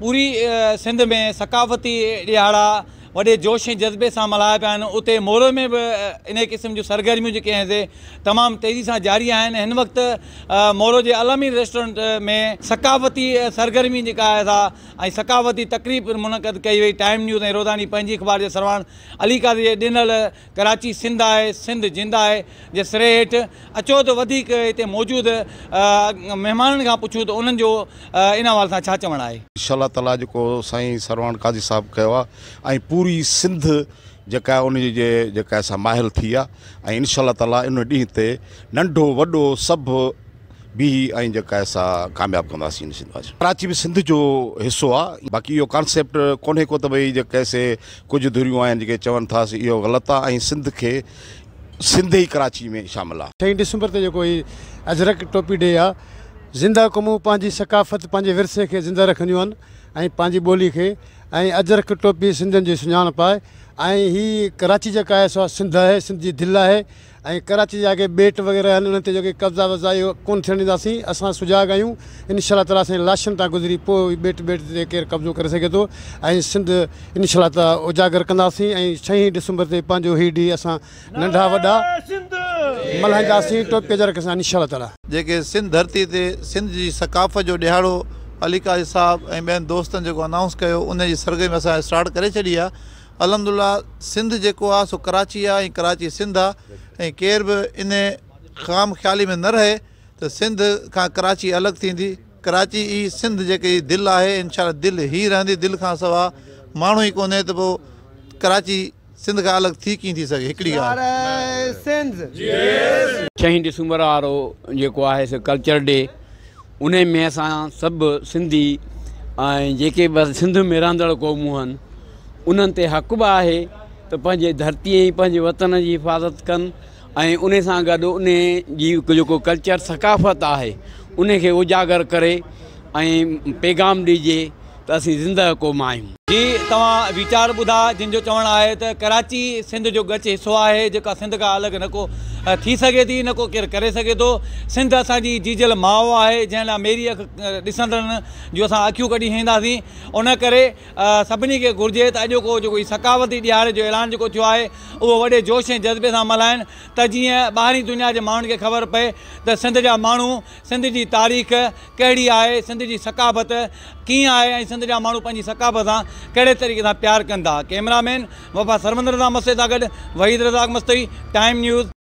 पूरी सिंध में सकाफ़ती ॾियारा वॾे जोश ऐं जज़्बे सां मल्हायो पिया आहिनि उते मोरो में बि इन क़िस्म जूं सरगर्मियूं जेके आहिनि तमामु तेज़ी सां जारी आहिनि हिन वक़्तु मोर जे अलमी रेस्टोरेंट में सकाफ़ती सरगर्मी जेका आहे सा ऐं सकाफ़ती तकरीब मुनक़द कई वई टाइम न्यूज़ त रोज़ानी पंहिंजी अख़बार जे सरवान अली कादी जे ॾिनल कराची सिंध आहे सिंध जिंद आहे जे सिरे हेठि अचो त वधीक हिते मौजूदु महिमाननि खां पुछूं त उन्हनि जो इन हवाले सां छा चवणु आहे पूरी सिंध जेका उन जेका असां माहिल थी आहे ऐं इनशा ताली इन ॾींहं ते नंढो वॾो सभु बि ऐं जेका असां कामयाबु कंदासीं कराची बि सिंध जो हिसो आहे बाक़ी इहो कॉन्सेप्ट कोन्हे को त भई जेके से कुझु धुरियूं आहिनि जेके चवनि था इहो ग़लति आहे ऐं सिंध खे सिंध ई कराची में शामिलु आहे चईं डिसंबर ते जेको अजरक टोपी डे आहे ज़िंदा क़ौमूं पंहिंजी सकाफ़त पंहिंजे विरसे खे ज़िंदा रखंदियूं आहिनि ऐं पंहिंजी ऐं अजरक टोपी सिंधियुनि जी सुञाणप आहे ऐं हीअ कराची जेका आहे सो सिंध आहे सिंध जी दिलि आहे ऐं कराची जा जेके बेट वग़ैरह आहिनि उन्हनि ते जेके कब्ज़ा वब्ज़ा इहे कोन्ह थियणु ॾींदासीं असां सुजाॻ आहियूं इनशाह ताला असां लाशनि तां गुज़री पोइ बेट बेट ते केरु कब्ज़ो करे सघे थो ऐं सिंध इनशा त उजागर कंदासीं ऐं छह डिसंबर ते पंहिंजो हीउ ॾींहुं असां नंढा वॾा मल्हाईंदासीं टोपी अजरक सां इनशा ताला जेके सिंध धरती ते सिंध जी सकाफ़त जो ॾिहाड़ो अली साहब साहबु ऐं ॿियनि दोस्तनि जेको अनाउंस कयो उनजी सर्गे में असां स्टाट करे छॾी आहे अलमदुला सिंध जेको आहे सो कराची आहे ऐं कराची सिंध आहे ऐं केर बि इन ख़ाम ख़्याली में न रहे त सिंध खां कराची अलॻि थींदी कराची ई सिंध जेकी दिलि आहे इनशा दिलि ई रहंदी दिलि खां सवाइ माण्हू ई कोन्हे त पोइ कराची सिंध खां अलॻि थी कीअं थी सघे हिकिड़ी ॻाल्हि छह डिसंबर वारो जेको आहे कल्चर डे उन में असां सभु सिंधी ऐं जेके सिंध में रहंदड़ कौमून आहिनि उन्हनि ते हक़ बि आहे त पंहिंजे धरतीअ वतन की हिफ़ाज़त कनि उन सां उन कल्चर सकाफ़त है उनखे उजागर करे ऐं पैगाम ॾिजे असि असीं ज़िंदह क़ौम आहियूं जी तव्हां वीचार ॿुधा जंहिंजो चवणु आहे कराची सिंध जो गच हिसो आहे जेका सिंध का अलग न को थी सघे थी न को केर करे सघे थो सिंध असांजी जीजियल माउ आहे जंहिं लाइ मेरी अख ॾिसंदड़नि जूं असां अखियूं कढी ईंदासीं उन करे सभिनी खे घुरिजे त अॼु को सकावती ॾियारे जो ऐलान जेको थियो आहे उहो वॾे जोश जज़्बे से मल्हाइनि तो जीअं ॿाहिरीं दुनिया के माण्हुनि खे ख़बर पए त सिंध जा माण्हू सिंध जी तारीख़ कहिड़ी आहे सिंध की सकाफ़त कि आहे सिंध सिंध जा माण्हू पंहिंजी सकाफ़ सां तरीक़े से प्यार कनि कैमरामैन वफ़ा सरवंद रज़ा मस्ते सां वहीद रज़ाक मस्ती टाइम न्यूज़